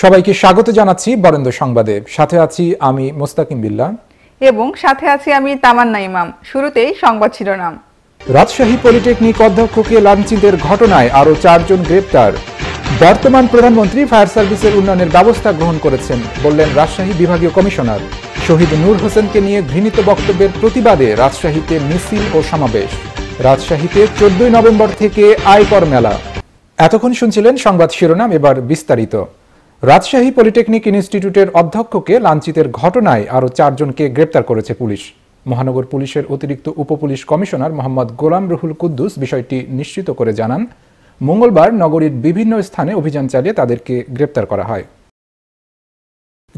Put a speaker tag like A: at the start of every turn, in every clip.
A: সবাইকে স্বাগত জানাচ্ছি বরেন্দ্র সংবাদে সাথে আছি আমি মোস্তাকিম বিল্লা
B: এবং সাথে আছি আমি তামান্না ইমাম শুরুতেই সংবাদ শিরোনাম
A: রাজশাহী পলিটেকনিক অধ্যক্ষকে লাঞ্ছিতের ঘটনায় আরও চারজন গ্রেপ্তার বর্তমান প্রধানমন্ত্রী ফায়ার সার্ভিসের উন্নয়নের ব্যবস্থা গ্রহণ করেছেন বললেন রাজশাহী বিভাগীয় কমিশনার শহীদ নূর হোসেনকে নিয়ে ঘৃণিত বক্তব্যের প্রতিবাদে রাজশাহীতে মিছিল ও সমাবেশ রাজশাহীতে চোদ্দই নভেম্বর থেকে আয়কর মেলা এতক্ষণ শুনছিলেন সংবাদ শিরোনাম এবার বিস্তারিত রাজশাহী পলিটেকনিক ইনস্টিটিউটের অধ্যক্ষকে লাঞ্ছিতের ঘটনায় আরও চারজনকে গ্রেপ্তার করেছে পুলিশ মহানগর পুলিশের অতিরিক্ত উপপুলিশ কমিশনার মোহাম্মদ গোলাম রুহুল কুদ্দুস বিষয়টি নিশ্চিত করে জানান মঙ্গলবার নগরীর বিভিন্ন স্থানে অভিযান চালিয়ে তাদেরকে গ্রেপ্তার করা হয়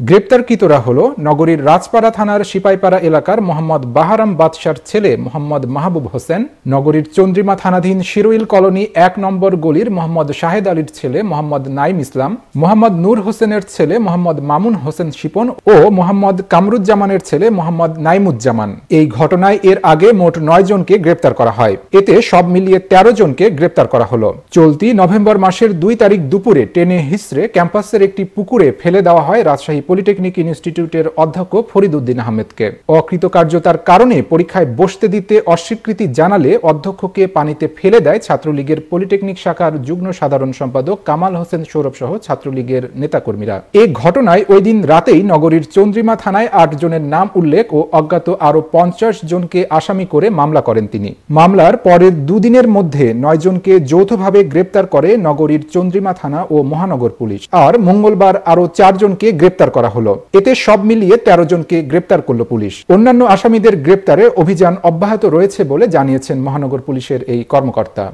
A: গ্রেপ্তারকৃতরা হল নগরীর রাজপাড়া থানার সিপাইপাড়া এলাকার মোহাম্মদ বাহারাম বাদশার ছেলে মোহাম্মদ মাহবুব হোসেন নগরীর চন্দ্রিমা থানাধীন শিরুইল কলোনি এক নম্বর গলির মোহাম্মদ শাহেদ আলীর ছেলে মোহাম্মদ নাইম ইসলাম মোহাম্মদ নূর হোসেনের ছেলে মোহাম্মদ মামুন হোসেন শিপন ও মোহাম্মদ কামরুজ্জামানের ছেলে মোহাম্মদ নাইমুজ্জামান এই ঘটনায় এর আগে মোট নয় জনকে গ্রেপ্তার করা হয় এতে সব মিলিয়ে ১৩ জনকে গ্রেপ্তার করা হলো চলতি নভেম্বর মাসের দুই তারিখ দুপুরে টেনে হিসড়ে ক্যাম্পাসের একটি পুকুরে ফেলে দেওয়া হয় রাজশাহী পলিটেকনিক ইনস্টিটিউটের অধ্যক্ষ ফরিদ উদ্দিন আহমেদকে অকৃতকার্যতার কারণে পরীক্ষায় বসতে দিতে অস্বীকৃতি জানালে অধ্যক্ষকে পানিতে ফেলে দেয় ছাত্রলীগের পলিটেকনিক শাখার যুগ্ম সাধারণ সম্পাদক কামাল হোসেন সৌরভ সহ ছাত্রলীগের নেতাকর্মীরা এ ঘটনায় ওই দিন রাতেই নগরীর চন্দ্রিমা থানায় আট জনের নাম উল্লেখ ও অজ্ঞাত আরও পঞ্চাশ জনকে আসামি করে মামলা করেন তিনি মামলার পরের দুদিনের মধ্যে নয় জনকে যৌথভাবে গ্রেপ্তার করে নগরীর চন্দ্রিমা থানা ও মহানগর পুলিশ আর মঙ্গলবার আরও চারজনকে গ্রেপ্তার করা হলো এতে সব মিলিয়ে তেরো জনকে গ্রেপ্তার করল পুলিশ অন্যান্য আসামিদের গ্রেপ্তারে অভিযান অব্যাহত রয়েছে বলে জানিয়েছেন মহানগর পুলিশের এই কর্মকর্তা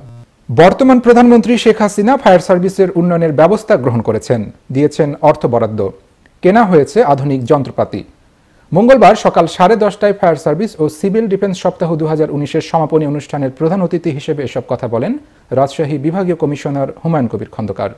A: বর্তমান প্রধানমন্ত্রী শেখ হাসিনা ফায়ার সার্ভিসের উন্নয়নের ব্যবস্থা গ্রহণ করেছেন দিয়েছেন অর্থ বরাদ্দ কেনা হয়েছে আধুনিক যন্ত্রপাতি মঙ্গলবার সকাল সাড়ে দশটায় ফায়ার সার্ভিস ও সিভিল ডিফেন্স সপ্তাহ দু হাজার সমাপনী অনুষ্ঠানের প্রধান অতিথি হিসেবে এসব কথা বলেন রাজশাহী বিভাগীয় কমিশনার হুমায়ুন কবির খন্দকার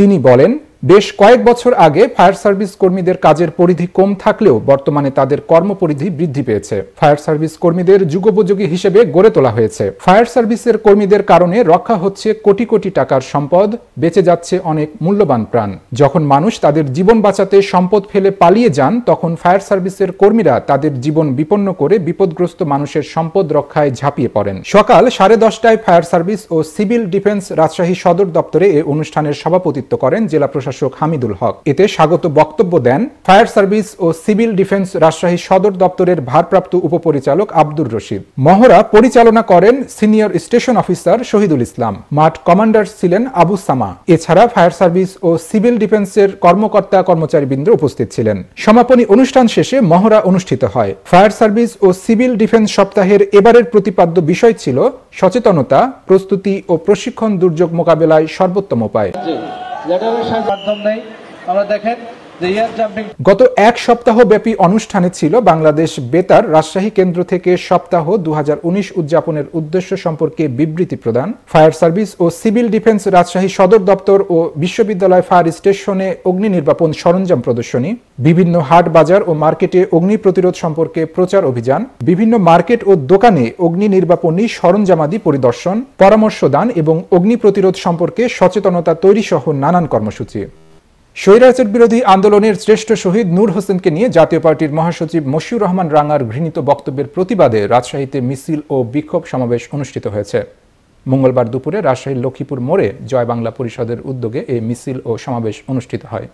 A: তিনি বলেন বেশ কয়েক বছর আগে ফায়ার সার্ভিস কর্মীদের কাজের পরিধি কম থাকলেও বর্তমানে তাদের কর্মপরিধি বৃদ্ধি পেয়েছে ফায়ার সার্ভিস কর্মীদের যুগোপযোগী হিসেবে গড়ে তোলা হয়েছে ফায়ার সার্ভিসের কর্মীদের কারণে রক্ষা হচ্ছে কোটি কোটি টাকার সম্পদ বেঁচে যাচ্ছে অনেক মূল্যবান প্রাণ যখন মানুষ তাদের জীবন বাঁচাতে সম্পদ ফেলে পালিয়ে যান তখন ফায়ার সার্ভিসের কর্মীরা তাদের জীবন বিপন্ন করে বিপদগ্রস্ত মানুষের সম্পদ রক্ষায় ঝাঁপিয়ে পড়েন সকাল সাড়ে দশটায় ফায়ার সার্ভিস ও সিভিল ডিফেন্স রাজশাহী সদর দপ্তরে এ অনুষ্ঠানের সভাপতিত্ব করেন জেলা প্রশাসন প্রশাসক হামিদুল হক এতে স্বাগত বক্তব্য দেন ফায়ার সার্ভিস ও সিভিল ডিফেন্স রাজশাহী সদর দপ্তরের ভারপ্রাপ্ত উপপরিচালক আব্দুর রশিদ মহড়া পরিচালনা করেন senior station officer Shahidul Islam মাঠ কমান্ডার ছিলেন আবু সামা এছাড়া ফায়ার সার্ভিস ও সিভিল ডিফেন্সের কর্মকর্তা কর্মচারীবৃন্দ উপস্থিত ছিলেন সমাপনী অনুষ্ঠান শেষে মহড়া অনুষ্ঠিত হয় ফায়ার সার্ভিস ও সিভিল ডিফেন্স সপ্তাহের এবারের প্রতিপাদ্য বিষয় ছিল সচেতনতা প্রস্তুতি ও প্রশিক্ষণ দুর্যোগ মোকাবেলায় সর্বোত্তম উপায় লেটারের সাহায্য মাধ্যম নেই আমরা দেখেন গত এক সপ্তাহ ব্যাপী অনুষ্ঠানে ছিল বাংলাদেশ বেতার রাজশাহী কেন্দ্র থেকে সপ্তাহ দু উদযাপনের উদ্দেশ্য সম্পর্কে বিবৃতি প্রদান ফায়ার সার্ভিস ও সিভিল ডিফেন্স রাজশাহী সদর দপ্তর ও বিশ্ববিদ্যালয় ফায়ার স্টেশনে অগ্নি নির্বাপন সরঞ্জাম প্রদর্শনী বিভিন্ন হাট বাজার ও মার্কেটে অগ্নি প্রতিরোধ সম্পর্কে প্রচার অভিযান বিভিন্ন মার্কেট ও দোকানে অগ্নি নির্বাপনী সরঞ্জামাদি পরিদর্শন পরামর্শ দান এবং অগ্নি প্রতিরোধ সম্পর্কে সচেতনতা তৈরি সহ নানান কর্মসূচি স্বৈরাচার বিরোধী আন্দোলনের শ্রেষ্ঠ শহীদ নূর হোসেনকে নিয়ে জাতীয় পার্টির মহাসচিব মশিউর রহমান রাঙার ঘৃণিত বক্তব্যের প্রতিবাদে রাজশাহীতে মিছিল ও বিক্ষোভ সমাবেশ অনুষ্ঠিত হয়েছে মঙ্গলবার দুপুরে রাজশাহীর লক্ষ্মীপুর মোড়ে জয় বাংলা পরিষদের উদ্যোগে এই মিছিল ও সমাবেশ অনুষ্ঠিত হয়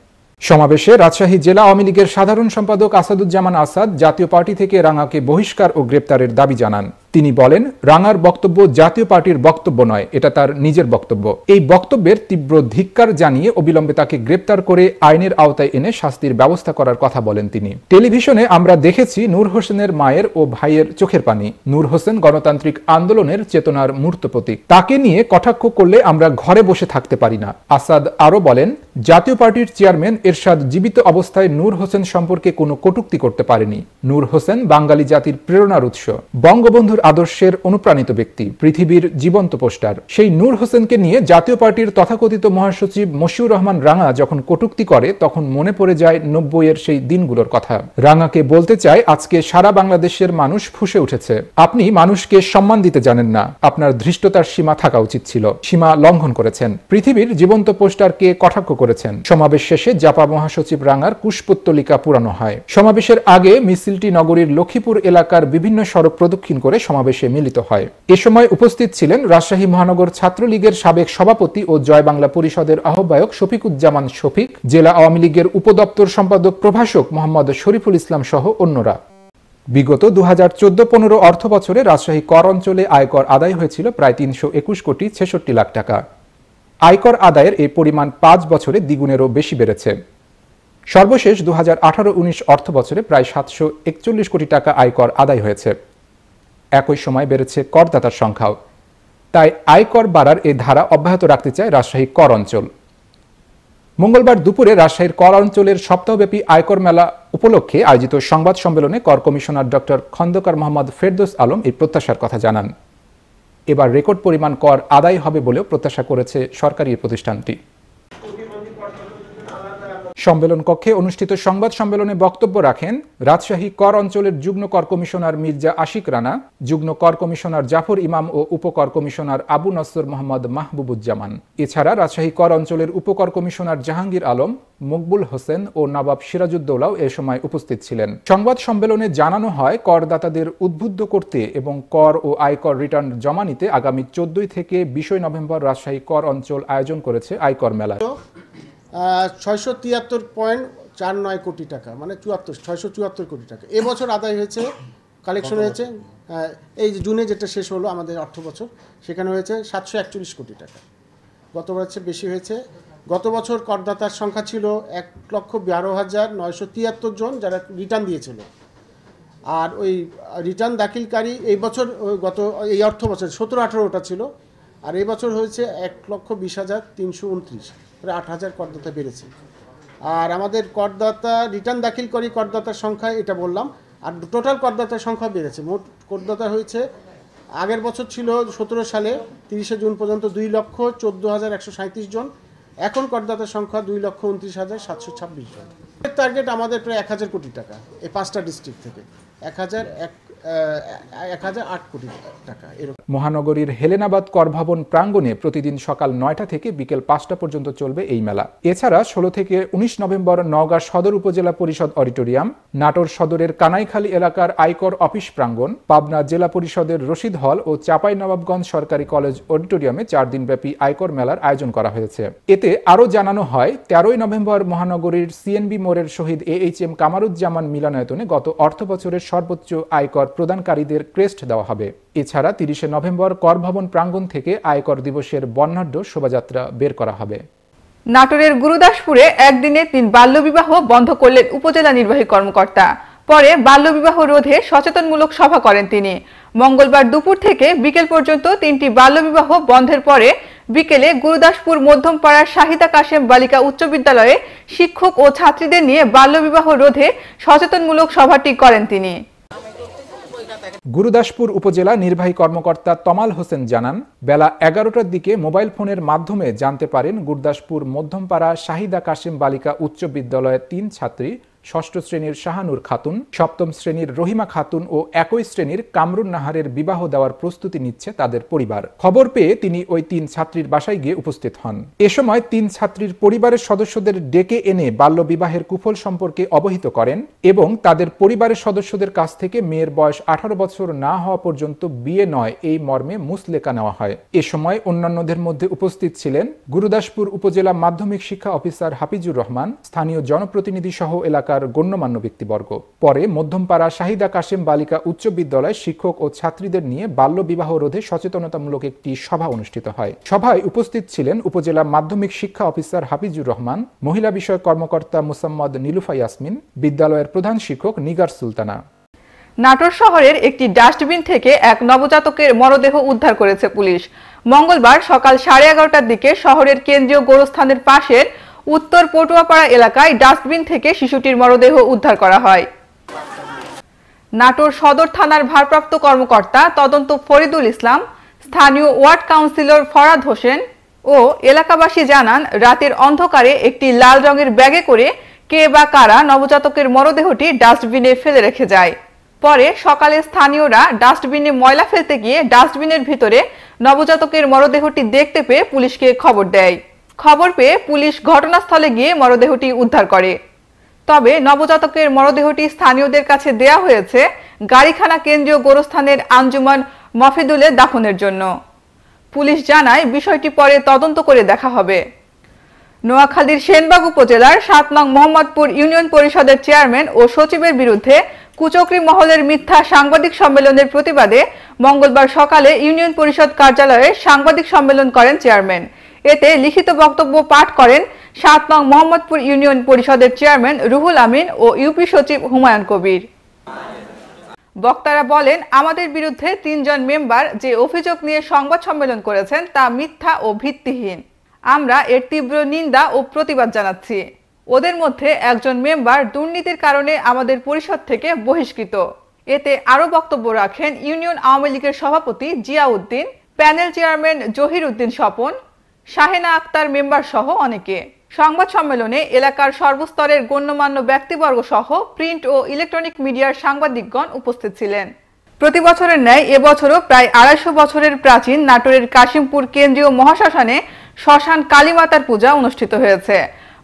A: সমাবেশে রাজশাহী জেলা আওয়ামী লীগের সাধারণ সম্পাদক আসাদুজ্জামান আসাদ জাতীয় পার্টি থেকে রাঙাকে বহিষ্কার ও গ্রেপ্তারের দাবি জানান তিনি বলেন রাঙার বক্তব্য জাতীয় পার্টির বক্তব্য নয় এটা তার নিজের বক্তব্য এই বক্তব্যের তীব্র ধিক্কার জানিয়ে অবিলম্বে তাকে গ্রেপ্তার করে আইনের আওতায় এনে শাস্তির ব্যবস্থা করার কথা বলেন তিনি টেলিভিশনে আমরা দেখেছি নূর হোসেনের মায়ের ও ভাইয়ের চোখের পানি নূর হোসেন গণতান্ত্রিক আন্দোলনের চেতনার মূর্ত প্রতীক তাকে নিয়ে কটাক্ষ করলে আমরা ঘরে বসে থাকতে পারি না আসাদ আরও বলেন জাতীয় পার্টির চেয়ারম্যান এরশাদ জীবিত অবস্থায় নূর হোসেন সম্পর্কে কোনো কটুক্তি করতে পারেনি নূর হোসেন বাঙালি জাতির প্রেরণার উৎস বঙ্গবন্ধুর আদর্শের অনুপ্রাণিত ব্যক্তি পৃথিবীর জীবন্ত পোস্টার সেই নূর হোসেনকে নিয়ে জাতীয় পার্টির তথাকথিত মহাসচিব মশিউর রহমান রাঙা যখন কটুক্তি করে তখন মনে পড়ে যায় নব্বই এর সেই দিনগুলোর কথা রাঙাকে বলতে চাই আজকে সারা বাংলাদেশের মানুষ ফুসে উঠেছে আপনি মানুষকে সম্মান দিতে জানেন না আপনার ধৃষ্টতার সীমা থাকা উচিত ছিল সীমা লঙ্ঘন করেছেন পৃথিবীর জীবন্ত পোস্টারকে কটাক্ষ করেছেন সমাবেশ শেষে জাপা মহাসচিব রাঙার কুশপুত্তলিকা পুরানো হয় সমাবেশের আগে মিছিলটি নগরীর লক্ষ্মীপুর এলাকার বিভিন্ন সড়ক প্রদক্ষিণ করে সমাবেশে মিলিত হয় এ সময় উপস্থিত ছিলেন রাজশাহী মহানগর ছাত্রলীগের সাবেক সভাপতি ও জয় বাংলা পরিষদের আহ্বায়ক শফিকুজ্জামান শফিক জেলা আওয়ামী লীগের উপদপ্তর সম্পাদক প্রভাষক মোহাম্মদ শরীফুল ইসলাম সহ অন্যরা বিগত দু হাজার চোদ্দ পনেরো অর্থ বছরে রাজশাহী কর অঞ্চলে আয়কর আদায় হয়েছিল প্রায় তিনশো একুশ কোটি ছেষট্টি লাখ টাকা আয়কর আদায়ের এই পরিমাণ পাঁচ বছরে দ্বিগুণেরও বেশি বেড়েছে সর্বশেষ দু হাজার আঠারো উনিশ অর্থ বছরে প্রায় সাতশো একচল্লিশ কোটি টাকা আয়কর আদায় হয়েছে একই সময় বেড়েছে করদাতার সংখ্যাও তাই আয়কর বাড়ার এই ধারা অব্যাহত রাখতে চায় রাজশাহী কর অঞ্চল মঙ্গলবার দুপুরে রাজশাহীর কর অঞ্চলের সপ্তাহব্যাপী আয়কর মেলা উপলক্ষে আয়োজিত সংবাদ সম্মেলনে কর কমিশনার ডক্টর খন্দকার মোহাম্মদ ফেরদোস আলম এই প্রত্যাশার কথা জানান এবার রেকর্ড পরিমাণ কর আদায় হবে বলেও প্রত্যাশা করেছে সরকারি প্রতিষ্ঠানটি সম্মেলন কক্ষে অনুষ্ঠিত সংবাদ সম্মেলনে বক্তব্য রাখেন রাজশাহী কর অঞ্চলের যুগ্ম কর কমিশনার মির্জা আশিক রানা যুগ্ম কর কমিশনার জাফর ইমাম ও উপকর কমিশনার আবু নসর মোহাম্মদ মাহবুবুজ্জামান এছাড়া রাজশাহী কর অঞ্চলের উপকর কমিশনার জাহাঙ্গীর আলম মকবুল হোসেন ও নবাব সিরাজুদ্দৌলাও এ সময় উপস্থিত ছিলেন সংবাদ সম্মেলনে জানানো হয় করদাতাদের উদ্বুদ্ধ করতে এবং কর ও আয়কর রিটার্ন জমা নিতে আগামী চোদ্দই থেকে বিশই নভেম্বর রাজশাহী কর অঞ্চল আয়োজন করেছে আয়কর মেলা
C: ছয়শো তিয়াত্তর পয়েন্ট চার নয় কোটি টাকা মানে চুয়াত্তর ছয়শো চুয়াত্তর কোটি টাকা এবছর আদায় হয়েছে কালেকশন হয়েছে এই যে জুনে যেটা শেষ হলো আমাদের অর্থ বছর সেখানে হয়েছে সাতশো একচল্লিশ কোটি টাকা গত বছর বেশি হয়েছে গত বছর করদাতার সংখ্যা ছিল এক লক্ষ বারো হাজার নয়শো তিয়াত্তর জন যারা রিটার্ন দিয়েছিল আর ওই রিটার্ন দাখিলকারী এই বছর গত এই অর্থ বছর সতেরো আঠেরোটা ছিল আর এবছর হয়েছে এক লক্ষ বিশ হাজার তিনশো উনত্রিশ প্রায় মানে আট হাজার করদাতা বেড়েছে আর আমাদের করদাতা রিটার্ন দাখিল করি করদাতার সংখ্যা এটা বললাম আর টোটাল করদাতার সংখ্যা বেড়েছে মোট করদাতা হয়েছে আগের বছর ছিল সতেরো সালে তিরিশে জুন পর্যন্ত দুই লক্ষ চোদ্দো হাজার একশো সাঁত্রিশ জন এখন করদাতার সংখ্যা দুই লক্ষ উনত্রিশ হাজার সাতশো ছাব্বিশ জন টার্গেট আমাদের প্রায় এক হাজার কোটি টাকা এই পাঁচটা ডিস্ট্রিক্ট থেকে এক হাজার এক
A: মহানগরীর হেলেনাবাদ করভবন প্রাঙ্গণে প্রতিদিন সকাল নয়টা থেকে বিকেল পাঁচটা পর্যন্ত চলবে এই মেলা এছাড়া ষোলো থেকে উনিশ নভেম্বর নওগাঁ সদর উপজেলা পরিষদ অডিটোরিয়াম নাটোর সদরের কানাইখালী এলাকার আয়কর অফিস প্রাঙ্গণ পাবনা জেলা পরিষদের রশিদ হল ও চাপাই নবাবগঞ্জ সরকারি কলেজ অডিটোরিয়ামে চার দিনব্যাপী আয়কর মেলার আয়োজন করা হয়েছে এতে আরও জানানো হয় তেরোই নভেম্বর মহানগরীর সিএনবি মোড়ের Shahid A H M Kamaruzzaman মিলনায়তনে গত অর্থ বছরের সর্বোচ্চ আয়কর প্রদানকারীদের ক্রেস্ট দেওয়া হবে এছাড়া তিরিশে নভেম্বর কর ভবন প্রাঙ্গণ থেকে আয়কর দিবসের বর্ণাঢ্য শোভাযাত্রা বের করা হবে
B: নাটোরের গুরুদাসপুরে একদিনে তিন বাল্যবিবাহ বন্ধ করলেন উপজেলা নির্বাহী কর্মকর্তা পরে বাল্যবিবাহ রোধে সচেতনমূলক সভা করেন তিনি মঙ্গলবার দুপুর থেকে বিকেল পর্যন্ত তিনটি বাল্যবিবাহ বন্ধের পরে বিকেলে গুরুদাসপুর মধ্যমপাড়ার শাহিদা কাশেম বালিকা উচ্চ বিদ্যালয়ে শিক্ষক ও ছাত্রীদের নিয়ে বাল্যবিবাহ রোধে সচেতনমূলক সভাটি করেন তিনি
A: গুরুদাসপুর উপজেলা নির্বাহী কর্মকর্তা তমাল হোসেন জানান বেলা এগারোটার দিকে মোবাইল ফোনের মাধ্যমে জানতে পারেন গুরুদাসপুর মধ্যমপাড়া শাহিদা কাশিম বালিকা উচ্চ বিদ্যালয়ের তিন ছাত্রী ষষ্ঠ শ্রেণীর শাহানুর খাতুন সপ্তম শ্রেণীর রহিমা খাতুন ও একই শ্রেণীর কামরুন নাহারের বিবাহ দেওয়ার প্রস্তুতি নিচ্ছে তাদের পরিবার খবর পেয়ে তিনি ওই তিন ছাত্রীর বাসায় গিয়ে উপস্থিত হন এ সময় তিন ছাত্রীর পরিবারের সদস্যদের ডেকে এনে বাল্যবিবাহের কুফল সম্পর্কে অবহিত করেন এবং তাদের পরিবারের সদস্যদের কাছ থেকে মেয়ের বয়স আঠারো বছর না হওয়া পর্যন্ত বিয়ে নয় এই মর্মে মুসলেকা নেওয়া হয় এ সময় অন্যান্যদের মধ্যে উপস্থিত ছিলেন গুরুদাসপুর উপজেলা মাধ্যমিক শিক্ষা অফিসার হাফিজুর রহমান স্থানীয় জনপ্রতিনিধি সহ এলাকা এলাকার গণ্যমান্য ব্যক্তিবর্গ পরে মধ্যমপাড়া শাহিদা কাশেম বালিকা উচ্চ বিদ্যালয়ে শিক্ষক ও ছাত্রীদের নিয়ে বাল্য বিবাহ রোধে সচেতনতামূলক একটি সভা অনুষ্ঠিত হয় সভায় উপস্থিত ছিলেন উপজেলা মাধ্যমিক শিক্ষা অফিসার হাফিজুর রহমান মহিলা বিষয় কর্মকর্তা মুসাম্মদ নীলুফা ইয়াসমিন বিদ্যালয়ের প্রধান শিক্ষক নিগার সুলতানা
B: নাটোর শহরের একটি ডাস্টবিন থেকে এক নবজাতকের মরদেহ উদ্ধার করেছে পুলিশ মঙ্গলবার সকাল সাড়ে এগারোটার দিকে শহরের কেন্দ্রীয় গোরস্থানের পাশের উত্তর পটুয়াপাড়া এলাকায় ডাস্টবিন থেকে শিশুটির মরদেহ উদ্ধার করা হয় নাটোর সদর থানার ভারপ্রাপ্ত কর্মকর্তা তদন্ত ফরিদুল ইসলাম স্থানীয় ওয়ার্ড কাউন্সিলর ফরাদ হোসেন ও এলাকাবাসী জানান রাতের অন্ধকারে একটি লাল রঙের ব্যাগে করে কে বা কারা নবজাতকের মরদেহটি ডাস্টবিনে ফেলে রেখে যায় পরে সকালে স্থানীয়রা ডাস্টবিনে ময়লা ফেলতে গিয়ে ডাস্টবিনের ভিতরে নবজাতকের মরদেহটি দেখতে পেয়ে পুলিশকে খবর দেয় খবর পেয়ে পুলিশ ঘটনাস্থলে গিয়ে মরদেহটি উদ্ধার করে তবে নবজাতকের মরদেহটি স্থানীয়দের কাছে দেয়া হয়েছে গাড়িখানা কেন্দ্রীয় গোরস্থানের আঞ্জুমান মফিদুলে দাফনের জন্য পুলিশ জানায় বিষয়টি পরে তদন্ত করে দেখা হবে নোয়াখালীর সেনবাগ উপজেলার সাত নং মোহাম্মদপুর ইউনিয়ন পরিষদের চেয়ারম্যান ও সচিবের বিরুদ্ধে কুচকরি মহলের মিথ্যা সাংবাদিক সম্মেলনের প্রতিবাদে মঙ্গলবার সকালে ইউনিয়ন পরিষদ কার্যালয়ে সাংবাদিক সম্মেলন করেন চেয়ারম্যান এতে লিখিত বক্তব্য পাঠ করেন সাত নং মোহাম্মদপুর ইউনিয়ন পরিষদের চেয়ারম্যান রুহুল আমিন ও ইউপি সচিব হুমায়ুন কবির বক্তারা বলেন আমাদের বিরুদ্ধে তিনজন মেম্বার যে অভিযোগ নিয়ে সংবাদ সম্মেলন করেছেন তা মিথ্যা ও ভিত্তিহীন আমরা এর তীব্র নিন্দা ও প্রতিবাদ জানাচ্ছি ওদের মধ্যে একজন মেম্বার দুর্নীতির কারণে আমাদের পরিষদ থেকে বহিষ্কৃত এতে আরও বক্তব্য রাখেন ইউনিয়ন আওয়ামী লীগের সভাপতি Ziauddin panel chairman Zahir Uddin Swapan Shahena Akhtar member সহ অনেকে সংবাদ সম্মেলনে এলাকার সর্বস্তরের গণ্যমান্য ব্যক্তিবর্গ সহ প্রিন্ট ও ইলেকট্রনিক মিডিয়ার সাংবাদিকগণ উপস্থিত ছিলেন প্রতি বছরের ন্যায় এবছরও প্রায় আড়াইশো বছরের প্রাচীন নাটোরের কাশিমপুর কেন্দ্রীয় মহাশ্মশানে শ্মশান কালীমাতার পূজা অনুষ্ঠিত হয়েছে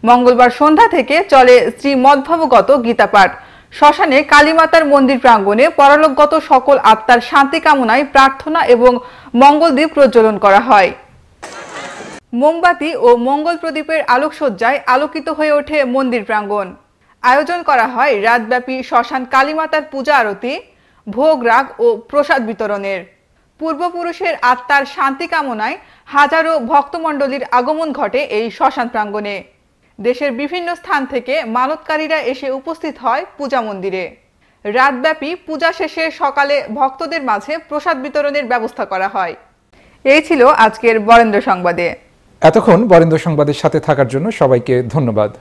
B: মঙ্গলবার সন্ধ্যা থেকে চলে শ্রী মদ্ভাবগত গীতাপাঠ শ্মশানে কালীমাতার মন্দির প্রাঙ্গণে পরলোকগত সকল আত্মার শান্তি কামনায় প্রার্থনা এবং মঙ্গলদ্বীপ প্রজ্বলন করা হয় মোমবাতি ও মঙ্গল প্রদীপের আলোকসজ্জায় আলোকিত হয়ে ওঠে মন্দির প্রাঙ্গণ আয়োজন করা হয় রাতব্যাপী শ্মশান কালীমাতার পূজা আরতি ভোগ রাগ ও প্রসাদ বিতরণের পূর্বপুরুষের আত্মার শান্তি কামনায় হাজারো ভক্তমণ্ডলীর আগমন ঘটে এই শ্মশান প্রাঙ্গণে দেশের বিভিন্ন স্থান থেকে মানতকারীরা এসে উপস্থিত হয় পূজা মন্দিরে রাতব্যাপী পূজা শেষে সকালে ভক্তদের মাঝে প্রসাদ বিতরণের ব্যবস্থা করা হয় এই ছিল আজকের বরেন্দ্র সংবাদে
A: এতক্ষণ বরেন্দ্র সংবাদের সাথে থাকার জন্য সবাইকে ধন্যবাদ